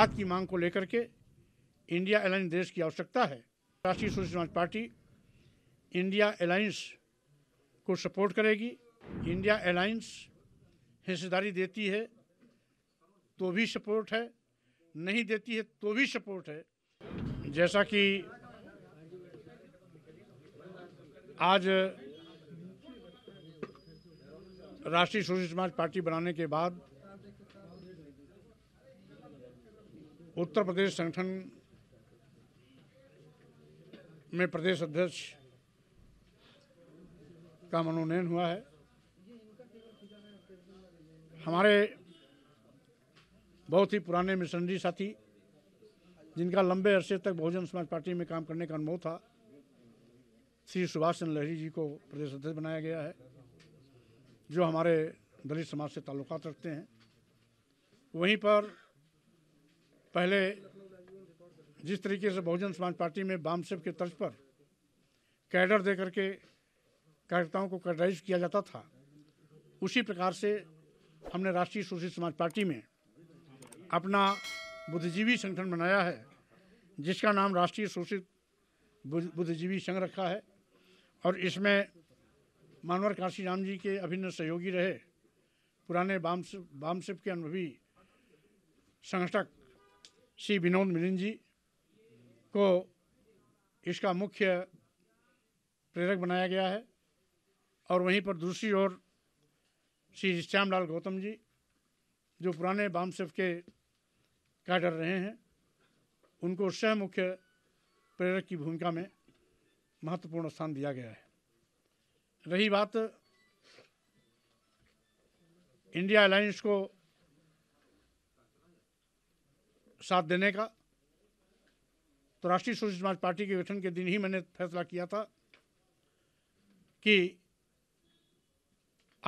आज की मांग को लेकर के इंडिया अलायंस देश की आवश्यकता है Rashtriya social Samaj party India alliance को सपोर्ट करेगी इंडिया अलायंस हिस्सेदारी देती है तो भी सपोर्ट है नहीं देती है तो भी सपोर्ट है जैसा कि आज राष्ट्रीय सोशल समाज पार्टी बनाने के बाद उत्तर प्रदेश संगठन में प्रदेश अध्यक्ष का मनोनयन हुआ है हमारे बहुत ही पुराने मिशनरी साथी जिनका लंबे अरसे तक बहुजन समाज पार्टी में काम करने का अनुभव था श्री सुभाष चंद्र लहरी जी को प्रदेश अध्यक्ष बनाया गया है जो हमारे दलित समाज से ताल्लुकात रखते हैं वहीं पर पहले जिस तरीके से बहुजन समाज पार्टी में बामसेब के तर्ज पर कैडर दे करके कार्यकर्ताओं को कैडराइज किया जाता था उसी प्रकार से हमने राष्ट्रीय शोषित समाज पार्टी में अपना बुद्धिजीवी संगठन बनाया है जिसका नाम राष्ट्रीय शोषित बुद्धिजीवी संघ रखा है और इसमें मानवर राम जी के अभिन्न सहयोगी रहे पुराने बाम बामसिप के अनुभवी संगठक श्री विनोद मिलिन जी को इसका मुख्य प्रेरक बनाया गया है और वहीं पर दूसरी ओर श्री श्यामलाल गौतम जी जो पुराने बामसेफ के कैडर रहे हैं उनको सह मुख्य प्रेरक की भूमिका में महत्वपूर्ण स्थान दिया गया है रही बात इंडिया अलायंस को साथ देने का तो राष्ट्रीय सोशल समाज पार्टी के गठन के दिन ही मैंने फैसला किया था कि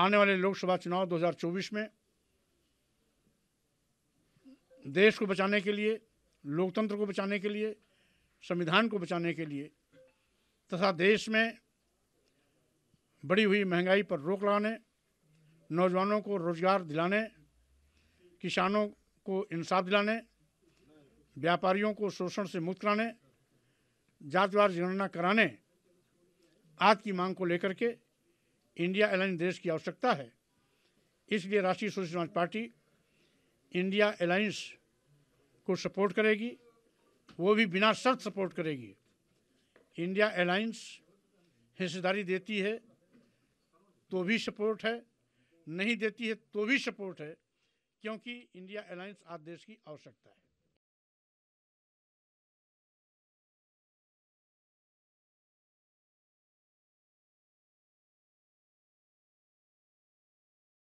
आने वाले लोकसभा चुनाव 2024 में देश को बचाने के लिए लोकतंत्र को बचाने के लिए संविधान को बचाने के लिए तथा देश में बढ़ी हुई महंगाई पर रोक लगाने नौजवानों को रोजगार दिलाने किसानों को इंसाफ दिलाने व्यापारियों को शोषण से मुक्त कराने जातवार जनगणना कराने आदि की मांग को लेकर के इंडिया एलाइन देश की आवश्यकता है इसलिए Rashtriya social Samaj party India alliance को सपोर्ट करेगी वो भी बिना शर्त सपोर्ट करेगी इंडिया अलाइंस हिस्सेदारी देती है तो भी सपोर्ट है नहीं देती है तो भी सपोर्ट है क्योंकि इंडिया अलाइंस आज देश की आवश्यकता है